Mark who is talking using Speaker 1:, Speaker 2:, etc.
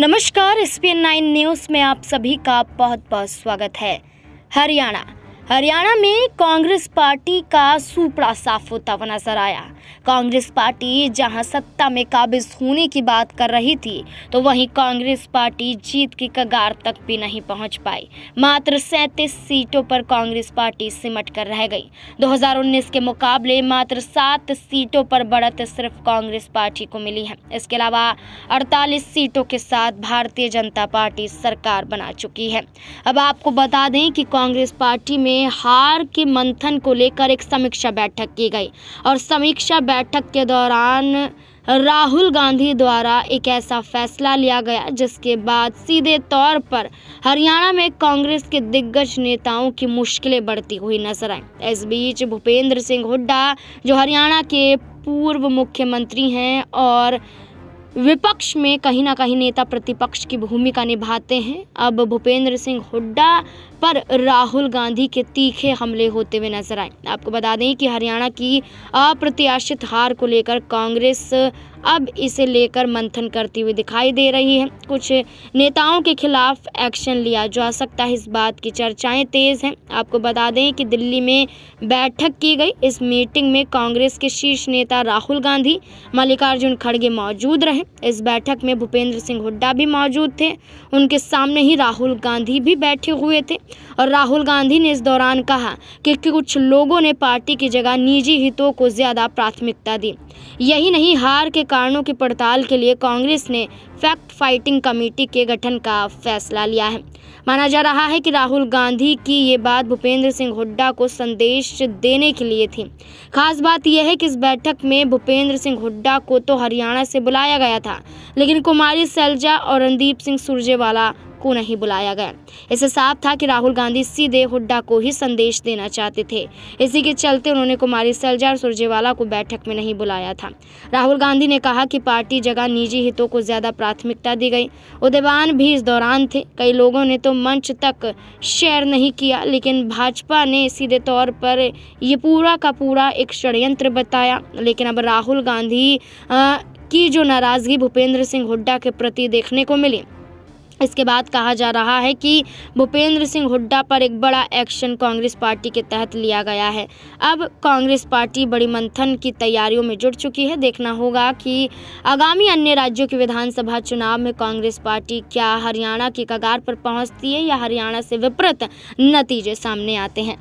Speaker 1: नमस्कार S P nine news में आप सभी का बहुत बहुत स्वागत है हरियाणा हरियाणा में कांग्रेस पार्टी का सुपड़ा साफ होता हुआ नजर आया कांग्रेस पार्टी जहां सत्ता में काबिज होने की बात कर रही थी तो वहीं कांग्रेस पार्टी जीत की कगार तक भी नहीं पहुंच पाई मात्र 37 सीटों पर कांग्रेस पार्टी सिमट कर रह गई 2019 के मुकाबले मात्र सात सीटों पर बढ़त सिर्फ कांग्रेस पार्टी को मिली है इसके अलावा अड़तालीस सीटों के साथ भारतीय जनता पार्टी सरकार बना चुकी है अब आपको बता दें कि कांग्रेस पार्टी में में हार के मंथन को लेकर एक समीक्षा बैठक की गई और समीक्षा बैठक के दौरान राहुल गांधी द्वारा एक ऐसा फैसला लिया गया जिसके बाद सीधे तौर पर हरियाणा में कांग्रेस के दिग्गज नेताओं की मुश्किलें बढ़ती हुई नजर आई इस बीच भूपेंद्र सिंह हुड्डा जो हरियाणा के पूर्व मुख्यमंत्री हैं और विपक्ष में कहीं ना कहीं नेता प्रतिपक्ष की भूमिका निभाते हैं अब भूपेंद्र सिंह हुड्डा पर राहुल गांधी के तीखे हमले होते हुए नजर आए आपको बता दें कि हरियाणा की अप्रत्याशित हार को लेकर कांग्रेस अब इसे लेकर मंथन करती हुई दिखाई दे रही है कुछ नेताओं के खिलाफ एक्शन लिया जा सकता है इस बात की चर्चाएं तेज़ हैं आपको बता दें कि दिल्ली में बैठक की गई इस मीटिंग में कांग्रेस के शीर्ष नेता राहुल गांधी मल्लिकार्जुन खड़गे मौजूद रहे इस बैठक में भूपेंद्र सिंह हुड्डा भी मौजूद थे उनके सामने ही राहुल गांधी भी बैठे हुए थे और राहुल गांधी ने इस दौरान कहा कि कुछ लोगों ने पार्टी की जगह निजी हितों को ज़्यादा प्राथमिकता दी यही नहीं हार के कारणों की पड़ताल के लिए कांग्रेस ने फैक्ट फाइटिंग कमेटी के गठन का फैसला लिया है माना जा रहा है कि राहुल गांधी की ये बात भूपेंद्र सिंह हुड्डा को संदेश देने के लिए थी खास बात यह है कि इस बैठक में भूपेंद्र सिंह हुड्डा को तो हरियाणा से बुलाया गया था लेकिन कुमारी सैलजा और रणदीप सिंह सुरजेवाला को नहीं बुलाया गया इसे साफ था कि राहुल गांधी सीधे हुड्डा को ही संदेश देना चाहते थे इसी के चलते उन्होंने कुमारी सलजा और सुरजेवाला को बैठक में नहीं बुलाया था राहुल गांधी ने कहा कि पार्टी जगह निजी हितों को ज़्यादा प्राथमिकता दी गई उदयवान भी इस दौरान थे कई लोगों ने तो मंच तक शेयर नहीं किया लेकिन भाजपा ने सीधे तौर पर ये पूरा का पूरा एक षडयंत्र बताया लेकिन अब राहुल गांधी की जो नाराज़गी भूपेंद्र सिंह हुड्डा के प्रति देखने को मिली इसके बाद कहा जा रहा है कि भूपेंद्र सिंह हुड्डा पर एक बड़ा एक्शन कांग्रेस पार्टी के तहत लिया गया है अब कांग्रेस पार्टी बड़ी मंथन की तैयारियों में जुट चुकी है देखना होगा कि आगामी अन्य राज्यों के विधानसभा चुनाव में कांग्रेस पार्टी क्या हरियाणा की कगार पर पहुंचती है या हरियाणा से विपरीत नतीजे सामने आते हैं